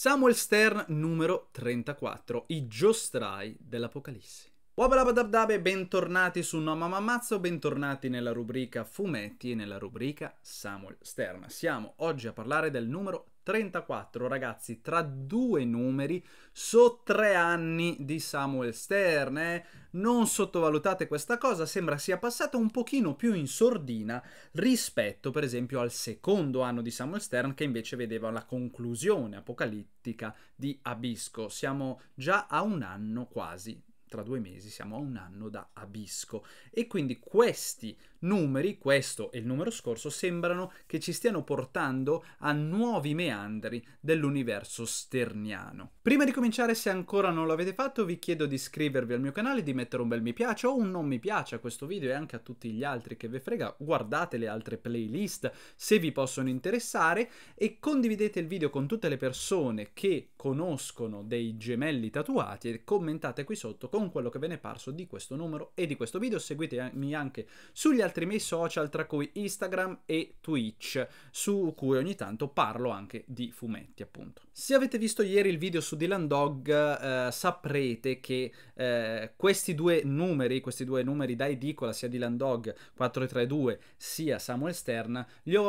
Samuel Stern numero 34, i giostrai dell'Apocalisse. Wabalabadabdabe, e bentornati su No Mamma Mazzo, bentornati nella rubrica fumetti e nella rubrica Samuel Stern. Siamo oggi a parlare del numero 34. 34 ragazzi tra due numeri so tre anni di Samuel Stern eh? non sottovalutate questa cosa sembra sia passata un pochino più in sordina rispetto per esempio al secondo anno di Samuel Stern che invece vedeva la conclusione apocalittica di Abisco siamo già a un anno quasi tra due mesi siamo a un anno da Abisco e quindi questi numeri, questo e il numero scorso, sembrano che ci stiano portando a nuovi meandri dell'universo sterniano. Prima di cominciare, se ancora non l'avete fatto, vi chiedo di iscrivervi al mio canale, di mettere un bel mi piace o un non mi piace a questo video e anche a tutti gli altri che vi frega. Guardate le altre playlist se vi possono interessare e condividete il video con tutte le persone che conoscono dei gemelli tatuati e commentate qui sotto con quello che ve ne è parso di questo numero e di questo video. Seguitemi anche sugli altri altri miei social, tra cui Instagram e Twitch, su cui ogni tanto parlo anche di fumetti, appunto. Se avete visto ieri il video su Dylan Dog, eh, saprete che eh, questi due numeri, questi due numeri da edicola, sia Dylan Dog 432 sia Samuel Stern,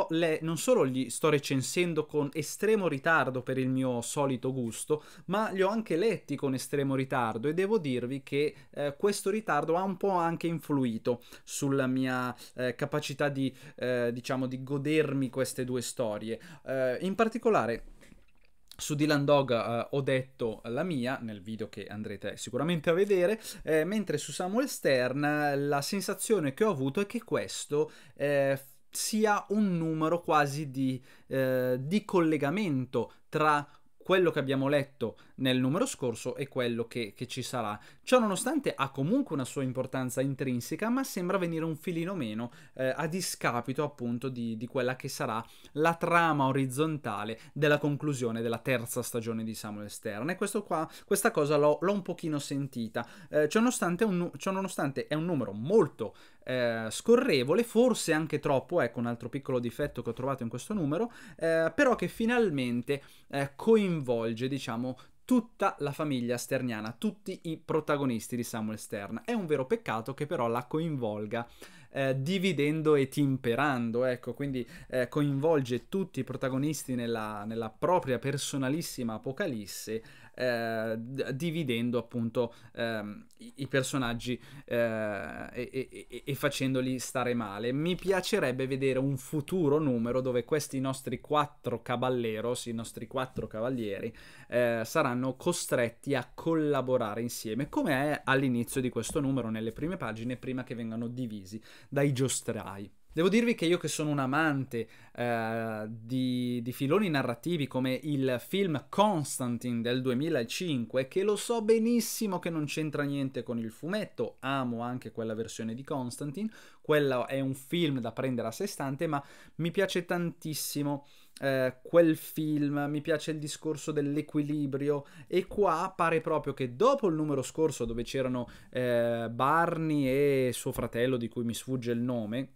le- non solo li sto recensendo con estremo ritardo per il mio solito gusto, ma li ho anche letti con estremo ritardo e devo dirvi che eh, questo ritardo ha un po' anche influito sulla mia eh, capacità di, eh, diciamo, di godermi queste due storie. Eh, in particolare, su Dylan Dog eh, ho detto la mia nel video che andrete sicuramente a vedere, eh, mentre su Samuel Stern la sensazione che ho avuto è che questo eh, sia un numero quasi di, eh, di collegamento tra quello che abbiamo letto nel numero scorso e quello che, che ci sarà. Ciò nonostante ha comunque una sua importanza intrinseca, ma sembra venire un filino meno eh, a discapito appunto di, di, quella che sarà la trama orizzontale della conclusione della terza stagione di Samuel Stern. E questo qua, questa cosa l'ho, l'ho un pochino sentita. Eh, ciononostante, un, ciononostante è un numero molto eh, scorrevole, forse anche troppo, ecco un altro piccolo difetto che ho trovato in questo numero, eh, però che finalmente eh, coinvolge, diciamo, tutta la famiglia sterniana, tutti i protagonisti di Samuel Stern. È un vero peccato che però la coinvolga eh, dividendo e timperando, ecco, quindi eh, coinvolge tutti i protagonisti nella, nella propria personalissima apocalisse eh, dividendo appunto ehm, i personaggi eh, e, e, e, facendoli stare male. Mi piacerebbe vedere un futuro numero dove questi nostri quattro caballeros, i nostri quattro cavalieri, eh, saranno costretti a collaborare insieme, come è all'inizio di questo numero, nelle prime pagine, prima che vengano divisi dai giostrai. Devo dirvi che io che sono un amante eh, di, di, filoni narrativi come il film Constantine del 2005, che lo so benissimo che non c'entra niente con il fumetto, amo anche quella versione di Constantine, quello è un film da prendere a sé stante, ma mi piace tantissimo eh, quel film, mi piace il discorso dell'equilibrio e qua pare proprio che dopo il numero scorso dove c'erano eh, Barney e suo fratello di cui mi sfugge il nome,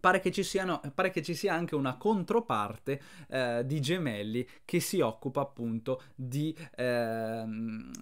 Pare che, siano, pare che ci, sia anche una controparte eh, di gemelli che si occupa appunto di, eh,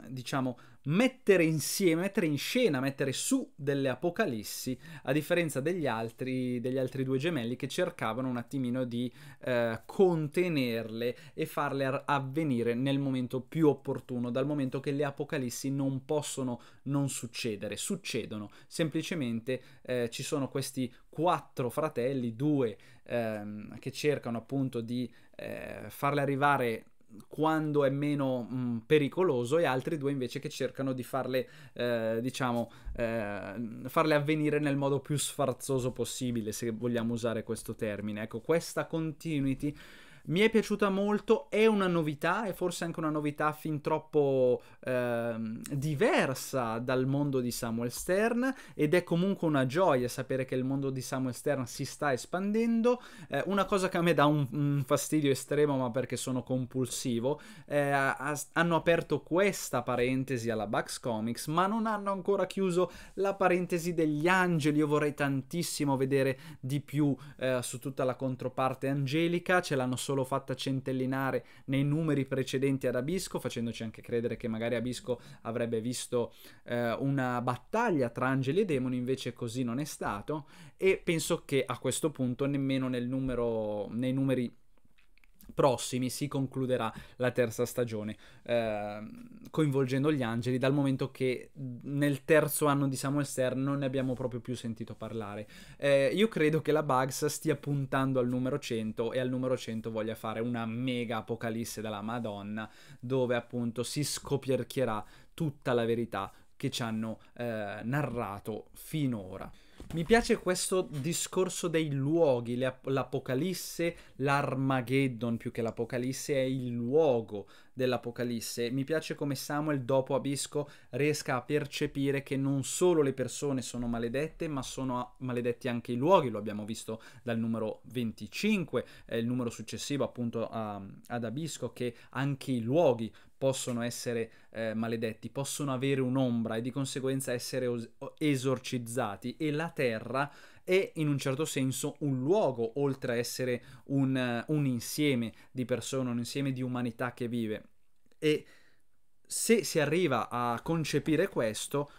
diciamo, mettere insieme, mettere in scena, mettere su delle apocalissi, a differenza degli altri, degli altri due gemelli che cercavano un attimino di eh, contenerle e farle avvenire nel momento più opportuno, dal momento che le apocalissi non possono non succedere, succedono, semplicemente eh, ci sono questi quattro fratelli, due ehm, che cercano appunto di eh, farle arrivare quando è meno mh, mm, pericoloso e altri due invece che cercano di farle, eh, diciamo, eh, farle avvenire nel modo più sfarzoso possibile, se vogliamo usare questo termine. Ecco, questa continuity mi è piaciuta molto, è una novità, e forse anche una novità fin troppo eh, diversa dal mondo di Samuel Stern ed è comunque una gioia sapere che il mondo di Samuel Stern si sta espandendo. Eh, una cosa che a me dà un, un fastidio estremo, ma perché sono compulsivo, eh, ha, hanno aperto questa parentesi alla Bugs Comics, ma non hanno ancora chiuso la parentesi degli angeli. Io vorrei tantissimo vedere di più eh, su tutta la controparte angelica, ce l'hanno solo solo fatta centellinare nei numeri precedenti ad Abisco, facendoci anche credere che magari Abisco avrebbe visto eh, una battaglia tra angeli e demoni, invece così non è stato e penso che a questo punto nemmeno nel numero, nei numeri prossimi si concluderà la terza stagione eh, coinvolgendo gli angeli dal momento che nel terzo anno di Samuel Stern non ne abbiamo proprio più sentito parlare eh, io credo che la Bugs stia puntando al numero 100 e al numero 100 voglia fare una mega apocalisse dalla Madonna dove appunto si scoperchierà tutta la verità che ci hanno eh, narrato finora mi piace questo discorso dei luoghi, l'Apocalisse, l'Armageddon più che l'Apocalisse è il luogo dell'Apocalisse. Mi piace come Samuel dopo Abisco riesca a percepire che non solo le persone sono maledette, ma sono maledetti anche i luoghi, lo abbiamo visto dal numero 25, eh, il numero successivo appunto a, ad Abisco, che anche i luoghi possono essere eh, maledetti, possono avere un'ombra e di conseguenza essere os- esorcizzati e la terra è in un certo senso un luogo oltre a essere un, uh, un insieme di persone, un insieme di umanità che vive. E se si arriva a concepire questo,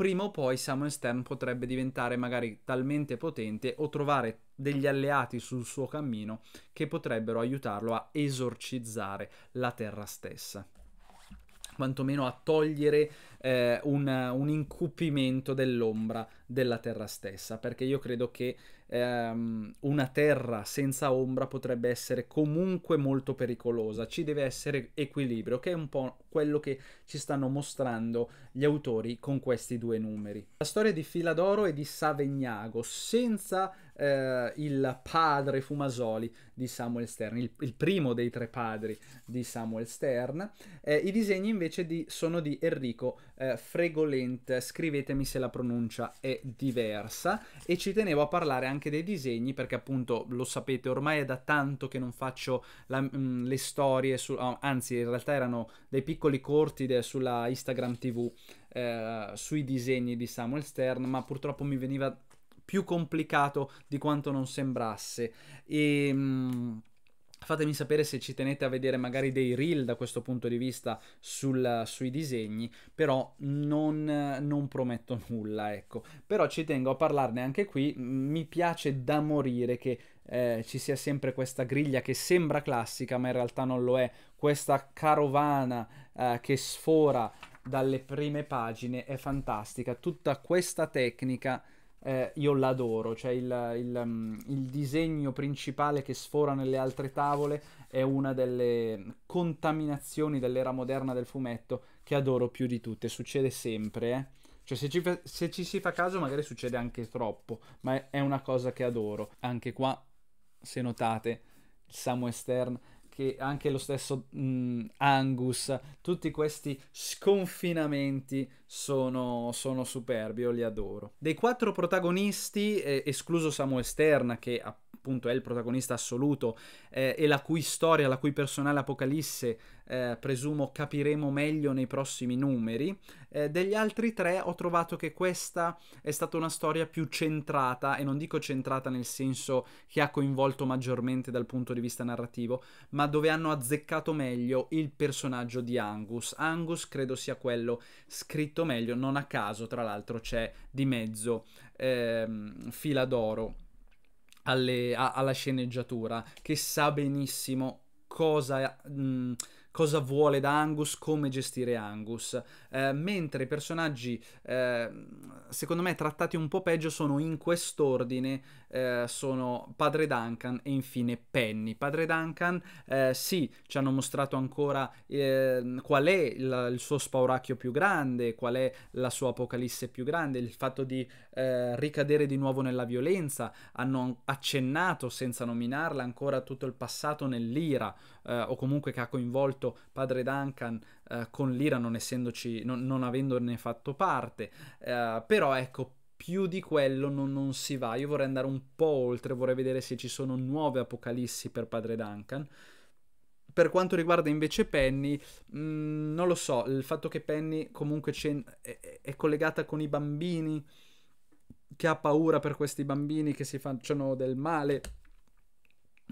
prima o poi Samuel Stern potrebbe diventare magari talmente potente o trovare degli alleati sul suo cammino che potrebbero aiutarlo a esorcizzare la terra stessa quantomeno a togliere eh, un, un, incupimento dell'ombra della terra stessa, perché io credo che ehm, una terra senza ombra potrebbe essere comunque molto pericolosa, ci deve essere equilibrio, che è un po' quello che ci stanno mostrando gli autori con questi due numeri. La storia di Filadoro e di Savegnago, senza eh, il padre Fumasoli di Samuel Stern, il, il, primo dei tre padri di Samuel Stern. Eh, I disegni invece di, sono di Enrico eh, Fregolent, scrivetemi se la pronuncia è diversa e ci tenevo a parlare anche dei disegni perché appunto lo sapete ormai è da tanto che non faccio la, mh, mm, le storie, su, oh, anzi in realtà erano dei piccoli corti de, sulla Instagram TV. Eh, sui disegni di Samuel Stern, ma purtroppo mi veniva più complicato di quanto non sembrasse. E... Ehm, Mh, Fatemi sapere se ci tenete a vedere magari dei reel da questo punto di vista sul, sui disegni, però non, non, prometto nulla, ecco. Però ci tengo a parlarne anche qui, mi piace da morire che eh, ci sia sempre questa griglia che sembra classica, ma in realtà non lo è, questa carovana eh, che sfora dalle prime pagine è fantastica, tutta questa tecnica eh, io l'adoro, cioè il, il, um, il, disegno principale che sfora nelle altre tavole è una delle contaminazioni dell'era moderna del fumetto che adoro più di tutte, succede sempre, eh? Cioè se ci, se ci si fa caso magari succede anche troppo, ma è, è una cosa che adoro. Anche qua, se notate, il Samuel Stern anche, anche lo stesso mh, Angus, tutti questi sconfinamenti sono, sono superbi, io li adoro. Dei quattro protagonisti, eh, escluso Samuel Stern che appunto appunto è il protagonista assoluto eh, e la cui storia, la cui personale Apocalisse eh, presumo capiremo meglio nei prossimi numeri. Eh, degli altri tre ho trovato che questa è stata una storia più centrata, e non dico centrata nel senso che ha coinvolto maggiormente dal punto di vista narrativo, ma dove hanno azzeccato meglio il personaggio di Angus. Angus credo sia quello scritto meglio, non a caso tra l'altro c'è di mezzo ehm, Fila d'oro alle, a, alla sceneggiatura, che sa benissimo cosa mh, mm, cosa vuole da Angus, come gestire Angus. Eh, mentre i personaggi, eh, secondo me, trattati un po' peggio sono in quest'ordine, eh, sono Padre Duncan e infine Penny. Padre Duncan, eh, sì, ci hanno mostrato ancora ehm, qual è la, il suo spauracchio più grande, qual è la sua apocalisse più grande, il fatto di eh, ricadere di nuovo nella violenza, hanno accennato senza nominarla ancora tutto il passato nell'ira eh, o comunque che ha coinvolto padre Duncan eh, con l'Ira non essendoci, non, non avendone fatto parte, eh, però ecco più di quello non, non, si va, io vorrei andare un po' oltre, vorrei vedere se ci sono nuove apocalissi per padre Duncan. Per quanto riguarda invece Penny, mh, mm, non lo so, il fatto che Penny comunque è, è collegata con i bambini, che ha paura per questi bambini che si facciano del male,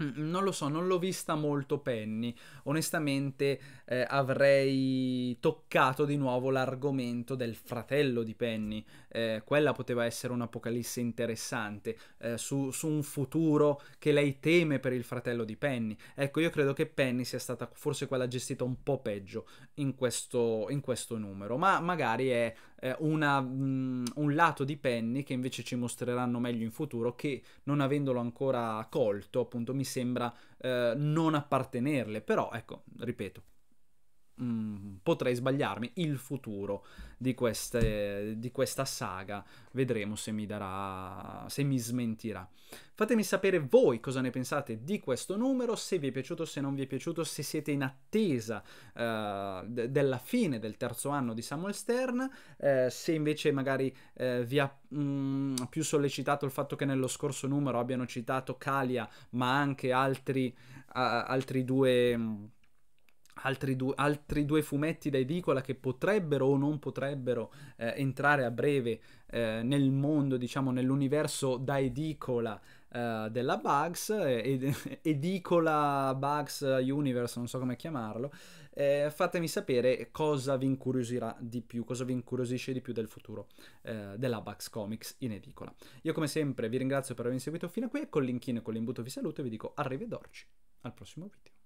Mm, mm, non lo so, non l'ho vista molto Penny. Onestamente eh, avrei toccato di nuovo l'argomento del fratello di Penny. Eh, quella poteva essere un'apocalisse interessante eh, su, su, un futuro che lei teme per il fratello di Penny. Ecco, io credo che Penny sia stata forse quella gestita un po' peggio in questo, in questo numero, ma magari è eh, una, mh, mm, un lato di Penny che invece ci mostreranno meglio in futuro che non avendolo ancora colto appunto mi sembra eh, non appartenerle però ecco ripeto mh, mm, potrei sbagliarmi, il futuro di, queste, di questa saga. Vedremo se mi darà, se mi smentirà. Fatemi sapere voi cosa ne pensate di questo numero, se vi è piaciuto, se non vi è piaciuto, se siete in attesa eh, d- della fine del terzo anno di Samuel Stern, eh, se invece magari eh, vi ha mh, mm, più sollecitato il fatto che nello scorso numero abbiano citato Calia, ma anche altri, uh, altri due... Mh, mm, Altri due, altri due, fumetti da edicola che potrebbero o non potrebbero eh, entrare a breve eh, nel mondo, diciamo nell'universo da edicola eh, della Bugs, eh, ed, edicola Bugs Universe, non so come chiamarlo, eh, fatemi sapere cosa vi incuriosirà di più, cosa vi incuriosisce di più del futuro eh, della Bugs Comics in edicola. Io come sempre vi ringrazio per avermi seguito fino a qui e con l'inchino e con l'imbuto vi saluto e vi dico arrivederci al prossimo video.